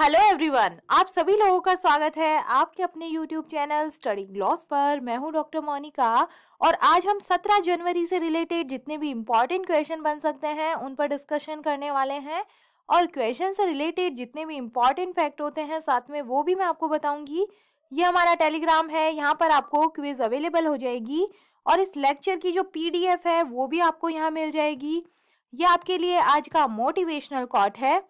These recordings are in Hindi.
हेलो एवरीवन आप सभी लोगों का स्वागत है आपके अपने यूट्यूब चैनल स्टडी ग्लॉस पर मैं हूं डॉक्टर मोनिका और आज हम 17 जनवरी से रिलेटेड जितने भी इम्पॉर्टेंट क्वेश्चन बन सकते हैं उन पर डिस्कशन करने वाले हैं और क्वेश्चन से रिलेटेड जितने भी इम्पॉर्टेंट फैक्ट होते हैं साथ में वो भी मैं आपको बताऊंगी ये हमारा टेलीग्राम है यहाँ पर आपको क्विज अवेलेबल हो जाएगी और इस लेक्चर की जो पी है वो भी आपको यहाँ मिल जाएगी ये आपके लिए आज का मोटिवेशनल कॉट है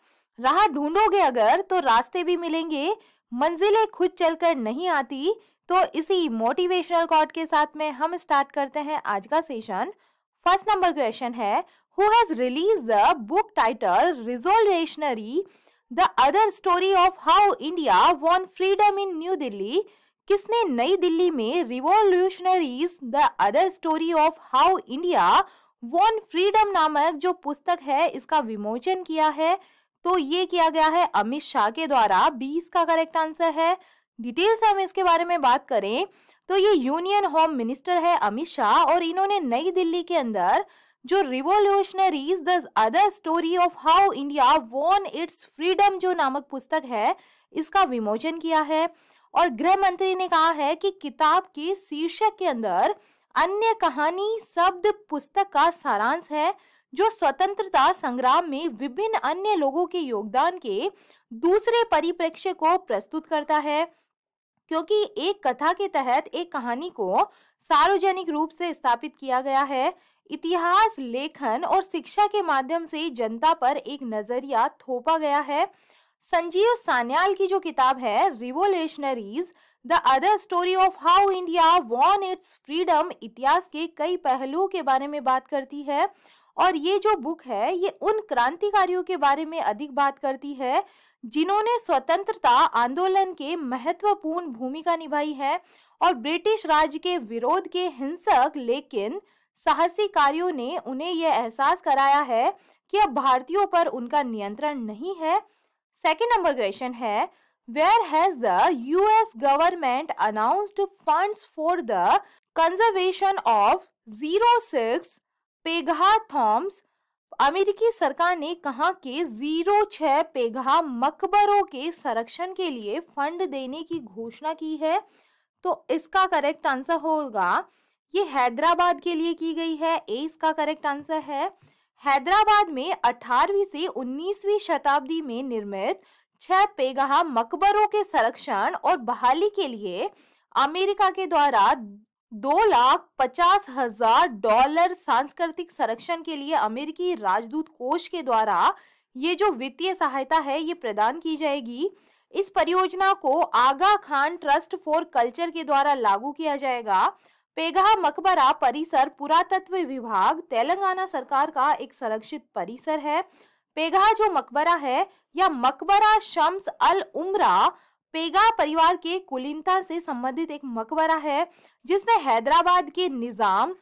राह ढूंढोगे अगर तो रास्ते भी मिलेंगे मंजिलें खुद चलकर नहीं आती तो इसी मोटिवेशनल कॉर्ड के साथ में हम स्टार्ट करते हैं आज का सेशन फर्स्ट नंबर क्वेश्चन है who has release the book title revolutionary the other story of how India won freedom in new Delhi किसने नई दिल्ली में revolutionaries the other story of how India won freedom नामक जो पुस्तक है इसका विमोचन किया है तो ये किया गया है अमित शाह के द्वारा बीस का करेक्ट आंसर है डिटेल से हम इसके बारे में बात करें तो ये यूनियन होम मिनिस्टर है अमित शाह और इन्होंने नई दिल्ली के अंदर जो revolutionaries the other story of how India won its freedom जो नामक पुस्तक है इसका विमोचन किया है और गृह मंत्री ने कहा है कि किताब के शीर्षक के अंदर अन्य कहानी शब्द पुस्तक का सारांश है जो स्वतंत्रता संग्राम में विभिन्न अन्य लोगों के योगदान के दूसरे परिप्रेक्ष्य को प्रस्तुत करता है क्योंकि एक कथा के तहत एक कहानी को सार्वजनिक रूप से स्थापित किया गया है इतिहास लेखन और शिक्षा के माध्यम से जनता पर एक नजरिया थोपा गया है संजीव सान्याल की जो किताब है revolutionaries the other story of how India won its freedom इतिहास के कई पहलुओं के बारे में बात करती है और ये जो बुक है ये उन क्रांतिकारियों के बारे में अधिक बात करती है जिन्होंने स्वतंत्रता आंदोलन के महत्वपूर्ण भूमिका निभाई है और ब्रिटिश राज के विरोध के हिंसक लेकिन साहसी कार्यों ने उन्हें यह एहसास कराया है कि अब भारतीयों पर उनका नियंत्रण नहीं है सेकेंड नंबर क्वेश्चन है where has the US government announced funds for conservation of zero six Paigah tombs अमेरिकी सरकार ने कहा कि जीरो छः पेघा मकबरों के संरक्षण के लिए फंड देने की घोषणा की है तो इसका करेक्ट आंसर होगा ये हैदराबाद के लिए की गई है ए इसका करेक्ट आंसर है हैदराबाद में 18वीं से 19वीं शताब्दी में निर्मित छह पेगाह मकबरों के संरक्षण और बहाली के लिए अमेरिका के द्वारा दो लाख पचास हजार डॉलर सांस्कृतिक संरक्षण के लिए अमेरिकी राजदूत कोष के द्वारा ये जो वित्तीय सहायता है ये प्रदान की जाएगी इस परियोजना को Aga Khan trust for culture के द्वारा लागू किया जाएगा पेगा मकबरा परिसर पुरातत्व विभाग तेलंगाना सरकार का एक संरक्षित परिसर है पेगा जो मकबरा है या मकबरा शम्स अल उमरा पेगा परिवार के कुलीनता से संबंधित एक मकबरा है जिसने हैदराबाद के निज़ाम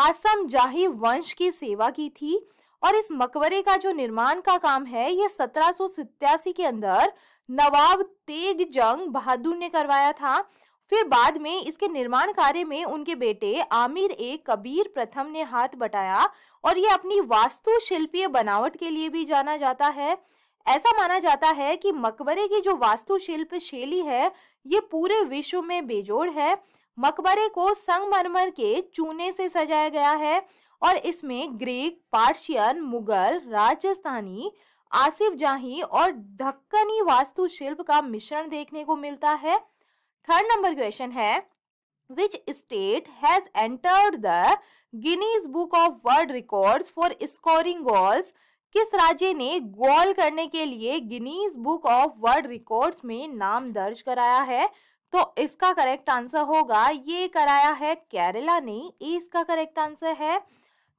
आसम जाही वंश की सेवा की थी और इस मकबरे का जो निर्माण का काम है यह सत्रह के अंदर नवाब तेग जंग बहादुर ने करवाया था फिर बाद में इसके निर्माण कार्य में उनके बेटे आमिर ए कबीर प्रथम ने हाथ बटाया और ये अपनी वास्तुशिल्पीय बनावट के लिए भी जाना जाता है ऐसा माना जाता है कि मकबरे की जो वास्तुशिल्प शैली है ये पूरे विश्व में बेजोड़ है मकबरे को संगमरमर के चूने से सजाया गया है और इसमें ग्रीक पार्शियन मुगल राजस्थानी आसिफ जाही और ढक्कनी वास्तुशिल्प का मिश्रण देखने को मिलता है थर्ड नंबर क्वेश्चन है which state has entered the Guinness book of world record for scoring goals किस राज्य ने गोल करने के लिए Guinness book of world records में नाम दर्ज कराया है तो इसका करेक्ट आंसर होगा ये कराया है केरला ने इसका करेक्ट आंसर है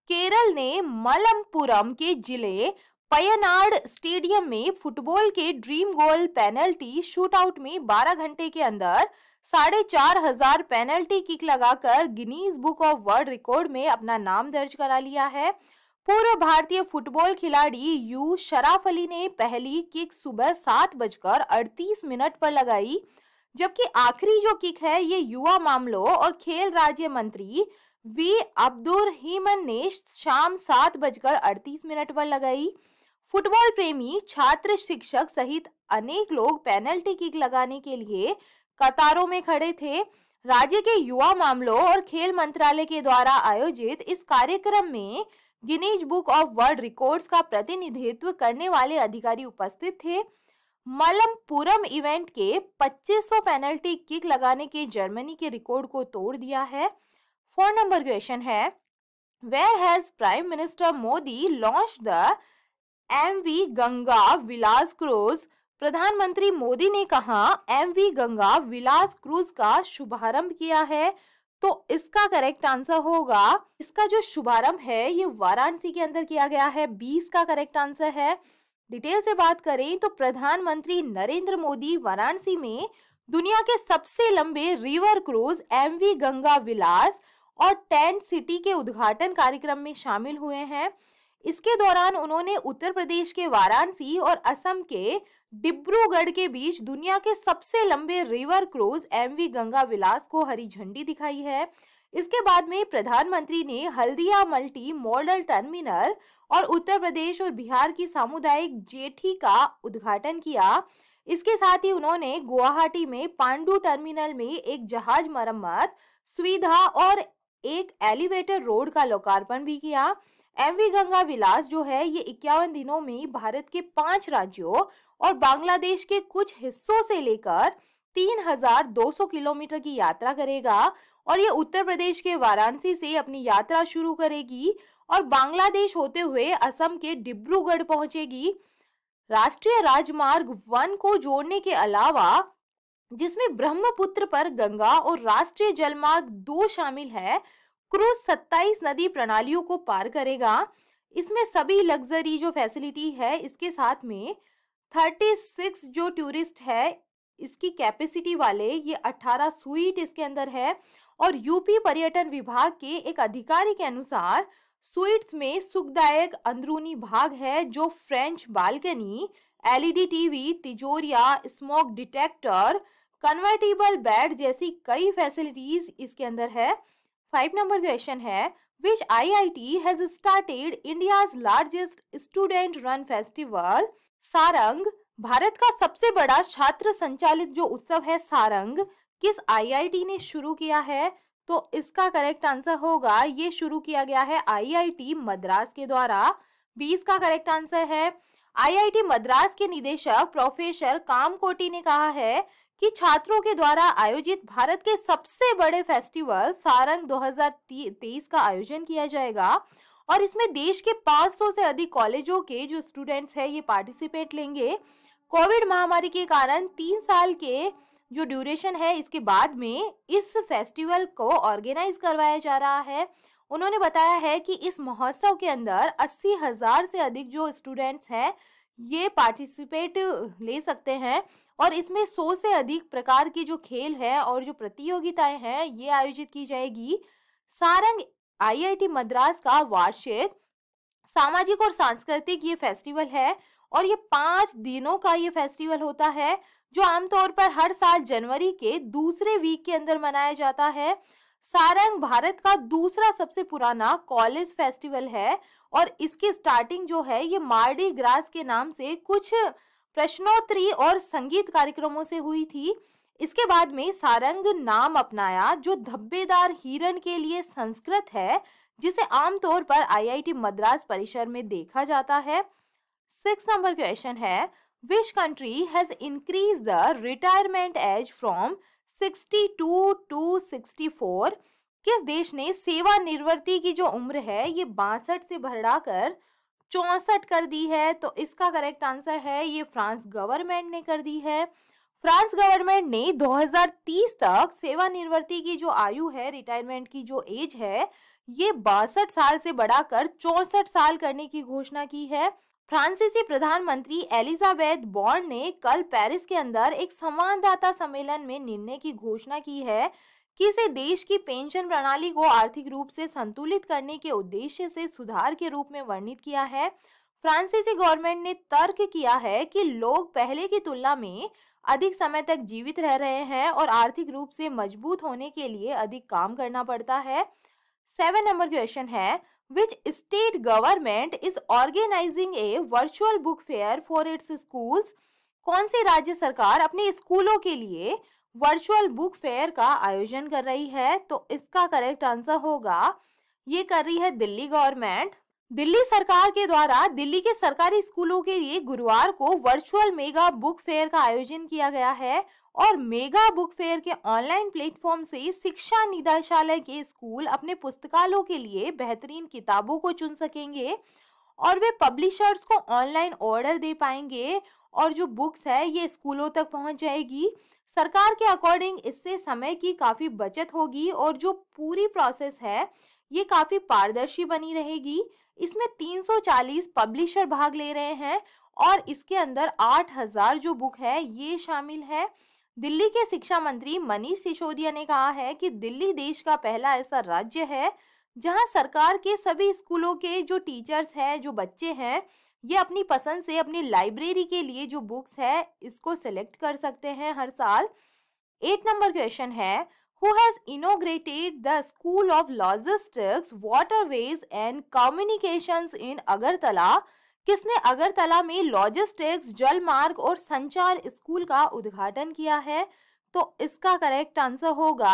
केरल ने मलमपुरम के जिले पयनाड स्टेडियम में फुटबॉल के ड्रीम गोल पेनल्टी शूटआउट में 12 घंटे के अंदर साढ़े चार हजार पेनल्टी किक लगाकर Guinness book of world record में अपना नाम दर्ज करा लिया है पूर्व भारतीय फुटबॉल खिलाड़ी यू शराफ अली ने पहली किक सुबह सात बजकर अड़तीस मिनट पर लगाई जबकि आखिरी जो किक है ये युवा मामलों और खेल राज्य मंत्री वी अब्दुल हीमन ने शाम सात बजकर अड़तीस मिनट पर लगाई फुटबॉल प्रेमी छात्र शिक्षक सहित अनेक लोग पेनल्टी किक लगाने के लिए कतारों में खड़े थे राज्य के युवा मामलों और खेल मंत्रालय के द्वारा आयोजित इस कार्यक्रम में Guinness book of world records का प्रतिनिधित्व करने वाले अधिकारी उपस्थित थे मलमपुरम इवेंट के 2500 पेनल्टी किक लगाने के जर्मनी के रिकॉर्ड को तोड़ दिया है फोर नंबर क्वेश्चन है where has prime minister Modi launch the M V Ganga Vilas cruise प्रधानमंत्री मोदी ने कहा M V Ganga Vilas cruise का शुभारंभ किया है तो इसका करेक्ट आंसर होगा इसका जो शुभारंभ है ये वाराणसी के अंदर किया गया है बीस का करेक्ट आंसर है डिटेल से बात करें तो प्रधानमंत्री नरेंद्र मोदी वाराणसी में दुनिया के सबसे लंबे river cruise M V Ganga Vilas और टेंट सिटी के उद्घाटन कार्यक्रम में शामिल हुए हैं इसके दौरान उन्होंने उत्तर प्रदेश के वाराणसी और असम के डिब्रूगढ़ के बीच दुनिया के सबसे लंबे river cruise M V Ganga Vilas को हरी झंडी दिखाई है इसके बाद में प्रधानमंत्री ने हल्दिया मल्टी मॉडल टर्मिनल और उत्तर प्रदेश और बिहार की सामुदायिक जेठी का उद्घाटन किया इसके साथ ही उन्होंने गुवाहाटी में पांडू टर्मिनल में एक जहाज मरम्मत सुविधा और एक एलिवेटर रोड का लोकार्पण भी किया एमवी गंगा विलास जो है ये इक्यावन दिनों में भारत के पांच राज्यों और बांग्लादेश के कुछ हिस्सों से लेकर 3,200 किलोमीटर की यात्रा करेगा और ये उत्तर प्रदेश के वाराणसी से अपनी यात्रा शुरू करेगी और बांग्लादेश होते हुए असम के डिब्रूगढ़ पहुंचेगी राष्ट्रीय राजमार्ग वन को जोड़ने के अलावा जिसमें ब्रह्मपुत्र पर गंगा और राष्ट्रीय जलमार्ग दो शामिल है क्रूज 27 नदी प्रणालियों को पार करेगा इसमें सभी लग्जरी जो फैसिलिटी है इसके साथ में 36 जो टूरिस्ट है इसकी कैपेसिटी वाले ये 18 स्वीट इसके अंदर है और यूपी पर्यटन विभाग के एक अधिकारी के अनुसार स्वीट्स में सुखदायक अंदरूनी भाग है जो फ्रेंच बालकनी एलईडी टीवी तिजोरिया स्मोक डिटेक्टर कन्वर्टेबल बेड जैसी कई फैसिलिटीज इसके अंदर है फाइव नंबर क्वेश्चन है which I I T has started India's largest student run festival Saarang Bharat का सबसे बड़ा छात्र संचालित जो उत्सव है सारंग किस आईआईटी ने शुरू किया है तो इसका करेक्ट आंसर होगा ये शुरू किया गया है आईआईटी मद्रास के द्वारा बीस का करेक्ट आंसर है आईआईटी मद्रास के निदेशक प्रोफेसर कामकोटी ने कहा है कि छात्रों के द्वारा आयोजित भारत के सबसे बड़े फेस्टिवल सारंग 2023 का आयोजन किया जाएगा और इसमें देश के 500 से अधिक कॉलेजों के जो स्टूडेंट्स हैं ये पार्टिसिपेट लेंगे कोविड महामारी के कारण तीन साल के जो ड्यूरेशन है इसके बाद में इस फेस्टिवल को ऑर्गेनाइज करवाया जा रहा है उन्होंने बताया है कि इस महोत्सव के अंदर अस्सी हजार से अधिक जो स्टूडेंट्स हैं ये पार्टिसिपेट ले सकते हैं और इसमें सौ से अधिक प्रकार के जो खेल हैं और जो प्रतियोगिताएं हैं ये आयोजित की जाएगी सारंग आईआईटी मद्रास का वार्षिक सामाजिक और सांस्कृतिक ये फेस्टिवल है और ये पांच दिनों का ये फेस्टिवल होता है जो आमतौर पर हर साल जनवरी के दूसरे वीक के अंदर मनाया जाता है सारंग भारत का दूसरा सबसे पुराना कॉलेज फेस्टिवल है और इसकी स्टार्टिंग जो है ये मार्डी ग्रास के नाम से कुछ प्रश्नोत्तरी और संगीत कार्यक्रमों से हुई थी इसके बाद में सारंग नाम अपनाया जो धब्बेदार हिरण के लिए संस्कृत है जिसे आमतौर पर आईआईटी मद्रास परिसर में देखा जाता है सिक्स नंबर क्वेश्चन है which country has increase the retirement age from 62 to 64 किस देश ने सेवानिवृत्ति की जो उम्र है ये बासठ से बढ़ाकर चौसठ कर दी है तो इसका करेक्ट आंसर है ये फ्रांस गवर्नमेंट ने कर दी है फ्रांस गवर्नमेंट ने 2030 तक सेवानिवृत्ति की जो आयु है रिटायरमेंट की जो एज है ये बासठ साल से बढ़ाकर चौसठ साल करने की घोषणा की है फ्रांसीसी प्रधानमंत्री एलिजाबेथ बॉर्न ने कल पेरिस के अंदर एक संवाददाता सम्मेलन में निर्णय की घोषणा की है कि इसे देश की पेंशन प्रणाली को आर्थिक रूप से संतुलित करने के उद्देश्य से सुधार के रूप में वर्णित किया है फ्रांसीसी गवर्नमेंट ने तर्क किया है कि लोग पहले की तुलना में अधिक समय तक जीवित रह रहे हैं और आर्थिक रूप से मजबूत होने के लिए अधिक काम करना पड़ता है सेवन नंबर क्वेश्चन है which state government is organising a virtual book fair for its schools कौन सी राज्य सरकार अपने स्कूलों के लिए वर्चुअल बुक फेयर का आयोजन कर रही है तो इसका करेक्ट आंसर होगा ये कर रही है दिल्ली गवर्नमेंट दिल्ली सरकार के द्वारा दिल्ली के सरकारी स्कूलों के लिए गुरुवार को वर्चुअल मेगा बुक फेयर का आयोजन किया गया है और मेगा बुक फेयर के ऑनलाइन प्लेटफॉर्म से शिक्षा निदेशालय के स्कूल अपने पुस्तकालयों के लिए बेहतरीन किताबों को चुन सकेंगे और वे पब्लिशर्स को ऑनलाइन ऑर्डर दे पाएंगे और जो बुक्स है ये स्कूलों तक पहुंच जाएगी सरकार के अकॉर्डिंग इससे समय की काफ़ी बचत होगी और जो पूरी प्रोसेस है ये काफ़ी पारदर्शी बनी रहेगी इसमें 340 पब्लिशर भाग ले रहे हैं और इसके अंदर 8000 जो बुक है ये शामिल है दिल्ली के शिक्षा मंत्री मनीष सिसोदिया ने कहा है कि दिल्ली देश का पहला ऐसा राज्य है जहां सरकार के सभी स्कूलों के जो टीचर्स हैं जो बच्चे हैं ये अपनी पसंद से अपनी लाइब्रेरी के लिए जो बुक्स है इसको सेलेक्ट कर सकते हैं हर साल एट नंबर क्वेश्चन है who has inaugurated the School of Logistics, Waterways and Communications in Agartala, किसने अगरतला में लॉजिस्टिक्स जलमार्ग मार्ग और संचार स्कूल का उद्घाटन किया है तो इसका करेक्ट आंसर होगा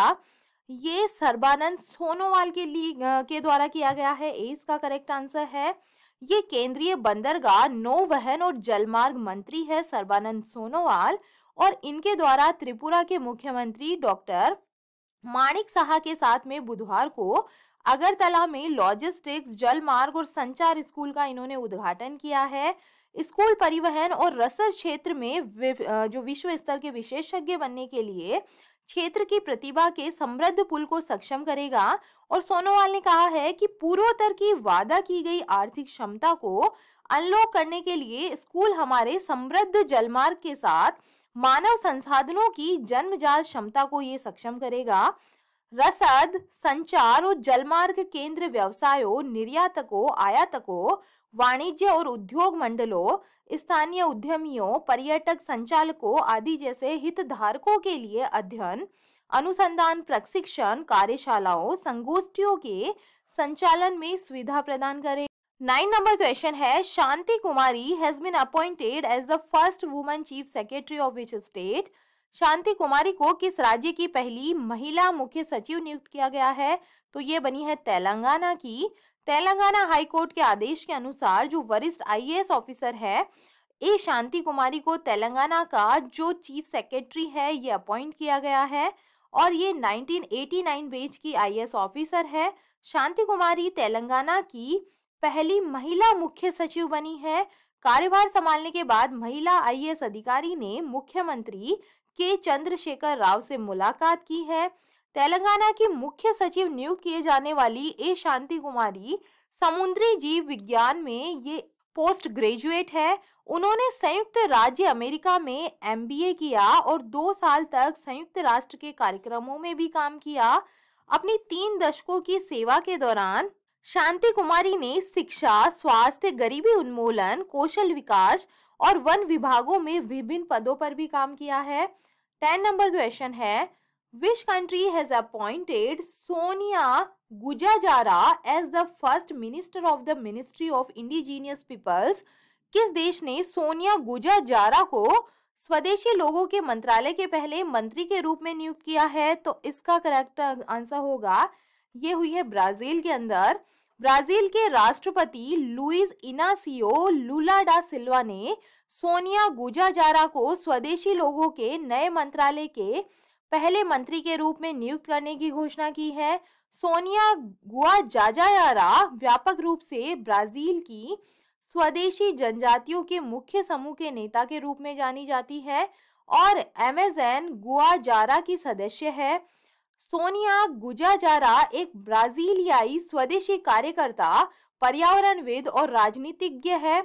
ये सर्बानंद सोनोवाल के लिए के द्वारा किया गया है ए इसका करेक्ट आंसर है ये केंद्रीय बंदरगाह नौवहन और जलमार्ग मंत्री है सर्बानंद सोनोवाल और इनके द्वारा त्रिपुरा के मुख्यमंत्री डॉक्टर माणिक साहा के साथ में बुधवार को अगरतला में लॉजिस्टिक्स जलमार्ग और संचार स्कूल का इन्होंने उद्घाटन किया है स्कूल परिवहन और रसद क्षेत्र में जो विश्व स्तर के विशेषज्ञ बनने के लिए क्षेत्र की प्रतिभा के समृद्ध पुल को सक्षम करेगा और सोनोवाल ने कहा है कि पूर्वोत्तर की वादा की गई आर्थिक क्षमता को अनलॉक करने के लिए स्कूल हमारे समृद्ध जलमार्ग के साथ मानव संसाधनों की जन्मजात क्षमता को ये सक्षम करेगा रसद संचार और जलमार्ग केंद्र व्यवसायों निर्यातकों आयातकों वाणिज्य और उद्योग मंडलों स्थानीय उद्यमियों पर्यटक संचालकों आदि जैसे हितधारकों के लिए अध्ययन अनुसंधान प्रशिक्षण कार्यशालाओं संगोष्ठियों के संचालन में सुविधा प्रदान करेगा नाइन नंबर क्वेश्चन है Shanti Kumari has been appointed as the first woman chief secretary of which state Shanti Kumari को किस राज्य की पहली महिला मुख्य सचिव नियुक्त किया गया है तो ये बनी है तेलंगाना की तेलंगाना हाईकोर्ट के आदेश के अनुसार जो वरिष्ठ आईएएस ऑफिसर है ए शांति कुमारी को तेलंगाना का जो चीफ सेक्रेटरी है ये अपॉइंट किया गया है और ये 1989 बेच की आईएएस ऑफिसर है शांति कुमारी तेलंगाना की पहली महिला मुख्य सचिव बनी है कार्यभार संभालने के बाद महिला आईएएस अधिकारी ने मुख्यमंत्री के चंद्रशेखर राव से मुलाकात की है तेलंगाना की मुख्य सचिव नियुक्त किए जाने वाली ए शांति कुमारी समुद्री जीव विज्ञान में ये पोस्ट ग्रेजुएट है उन्होंने संयुक्त राज्य अमेरिका में एमबीए किया और दो साल तक संयुक्त राष्ट्र के कार्यक्रमों में भी काम किया अपनी तीन दशकों की सेवा के दौरान शांति कुमारी ने शिक्षा स्वास्थ्य गरीबी उन्मूलन कौशल विकास और वन विभागों में विभिन्न पदों पर भी काम किया है टेन नंबर क्वेश्चन है which country has appointed Sonia Guajajara as the first minister of the ministry of indigenous peoples किस देश ने सोनिया गुजाजारा को स्वदेशी लोगों के मंत्रालय के पहले मंत्री के रूप में नियुक्त किया है तो इसका करेक्ट आंसर होगा ये हुई है ब्राजील के अंदर ब्राजील के राष्ट्रपति लुइस इनासियो लुला डा सिल्वा ने सोनिया गुजाजारा को स्वदेशी लोगों के नए मंत्रालय के पहले मंत्री के रूप में नियुक्त करने की घोषणा की है सोनिया गुआजाजायारा व्यापक रूप से ब्राजील की स्वदेशी जनजातियों के मुख्य समूह के नेता के रूप में जानी जाती है और एमेजन गुआजारा की सदस्य है सोनिया गुजाजारा एक ब्राजीलियाई स्वदेशी कार्यकर्ता पर्यावरणविद और राजनीतिज्ञ है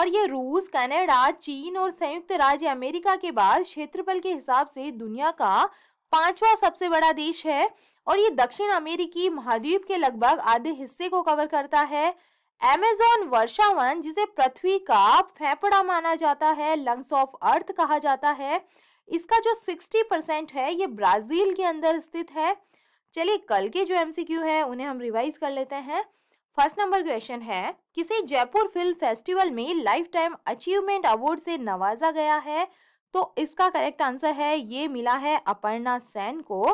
और ये रूस कनाडा चीन और संयुक्त राज्य अमेरिका के बाद क्षेत्रफल के हिसाब से दुनिया का पांचवा सबसे बड़ा देश है और ये दक्षिण अमेरिकी महाद्वीप के लगभग आधे हिस्से को कवर करता है एमेजॉन वर्षावन जिसे पृथ्वी का फेफड़ा माना जाता है लंग्स ऑफ अर्थ कहा जाता है इसका जो 60 परसेंट है ये ब्राज़ील के अंदर स्थित है चलिए कल के जो एमसीक्यू है उन्हें हम रिवाइज कर लेते हैं फर्स्ट नंबर क्वेश्चन है किसी जयपुर फिल्म फेस्टिवल में लाइफ टाइम अचीवमेंट अवार्ड से नवाजा गया है तो इसका करेक्ट आंसर है ये मिला है अपर्णा सेन को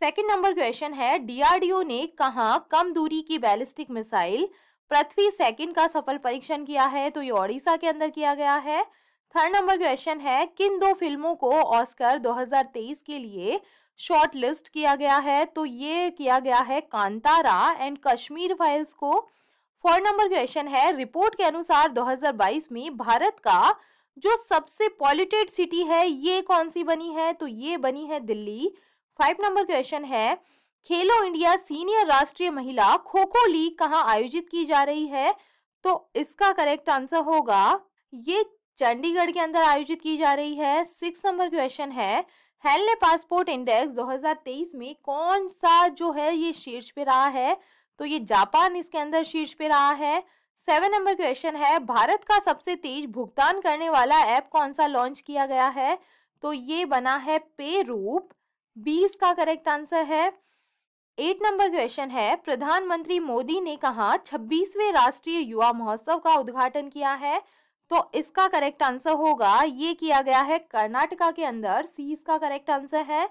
सेकेंड नंबर क्वेश्चन है डीआरडीओ ने कहा कम दूरी की बैलिस्टिक मिसाइल पृथ्वी सेकंड का सफल परीक्षण किया है तो ये ओडिशा के अंदर किया गया है थर्ड नंबर क्वेश्चन है किन दो फिल्मों को ऑस्कर 2023 के लिए शॉर्ट लिस्ट किया गया है तो ये किया गया है कांतारा एंड कश्मीर फाइल्स को फोर्थ नंबर क्वेश्चन है रिपोर्ट के अनुसार 2022 में भारत का जो सबसे पॉल्यूटेड सिटी है ये कौन सी बनी है तो ये बनी है दिल्ली फाइव नंबर क्वेश्चन है खेलो इंडिया सीनियर राष्ट्रीय महिला खो खो लीग कहाँ आयोजित की जा रही है तो इसका करेक्ट आंसर होगा ये चंडीगढ़ के अंदर आयोजित की जा रही है सिक्स नंबर क्वेश्चन है हेल ने पासपोर्ट इंडेक्स 2023 में कौन सा जो है ये शीर्ष पे रहा है तो ये जापान इसके अंदर शीर्ष पे रहा है सेवन नंबर क्वेश्चन है भारत का सबसे तेज भुगतान करने वाला ऐप कौन सा लॉन्च किया गया है तो ये बना है पे रूप बीस का करेक्ट आंसर है एट नंबर क्वेश्चन है प्रधानमंत्री मोदी ने कहा छब्बीसवें राष्ट्रीय युवा महोत्सव का उद्घाटन किया है तो इसका करेक्ट आंसर होगा ये किया गया है कर्नाटका के अंदर सी इसका करेक्ट आंसर है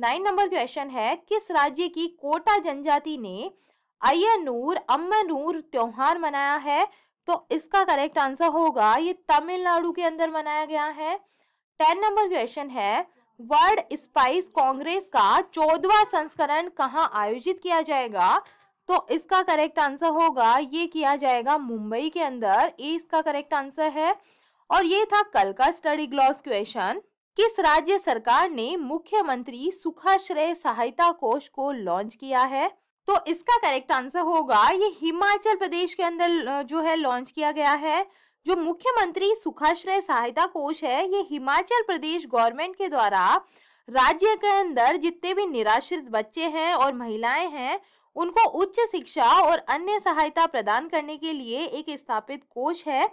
नाइन नंबर क्वेश्चन है किस राज्य की कोटा जनजाति ने अयनूर अम्मनूर त्योहार मनाया है तो इसका करेक्ट आंसर होगा ये तमिलनाडु के अंदर मनाया गया है टेन नंबर क्वेश्चन है वर्ल्ड स्पाइस कांग्रेस का चौदवा संस्करण कहाँ आयोजित किया जाएगा तो इसका करेक्ट आंसर होगा ये किया जाएगा मुंबई के अंदर ए इसका करेक्ट आंसर है और ये था कल का स्टडी ग्लॉस क्वेश्चन किस राज्य सरकार ने मुख्यमंत्री सुखाश्रय सहायता कोष को लॉन्च किया है तो इसका करेक्ट आंसर होगा ये हिमाचल प्रदेश के अंदर जो है लॉन्च किया गया है जो मुख्यमंत्री सुखाश्रय सहायता कोष है ये हिमाचल प्रदेश गवर्नमेंट के द्वारा राज्य के अंदर जितने भी निराश्रित बच्चे हैं और महिलाएं हैं उनको उच्च शिक्षा और अन्य सहायता प्रदान करने के लिए एक स्थापित कोष है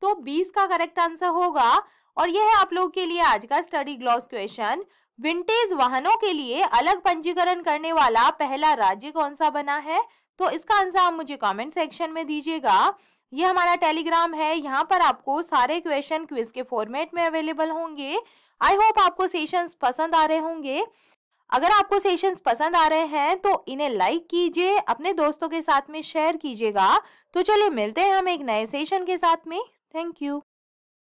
तो 20 का करेक्ट आंसर होगा और यह है आप लोगों के लिए आज का स्टडी ग्लॉस क्वेश्चन विंटेज वाहनों के लिए अलग पंजीकरण करने वाला पहला राज्य कौन सा बना है तो इसका आंसर आप मुझे कमेंट सेक्शन में दीजिएगा यह हमारा टेलीग्राम है यहाँ पर आपको सारे क्वेश्चन क्विज के फॉर्मेट में अवेलेबल होंगे आई होप आपको सेशंस पसंद आ रहे होंगे अगर आपको सेशंस पसंद आ रहे हैं तो इन्हें लाइक कीजिए अपने दोस्तों के साथ में शेयर कीजिएगा तो चलिए मिलते हैं हम एक नए सेशन के साथ में थैंक यू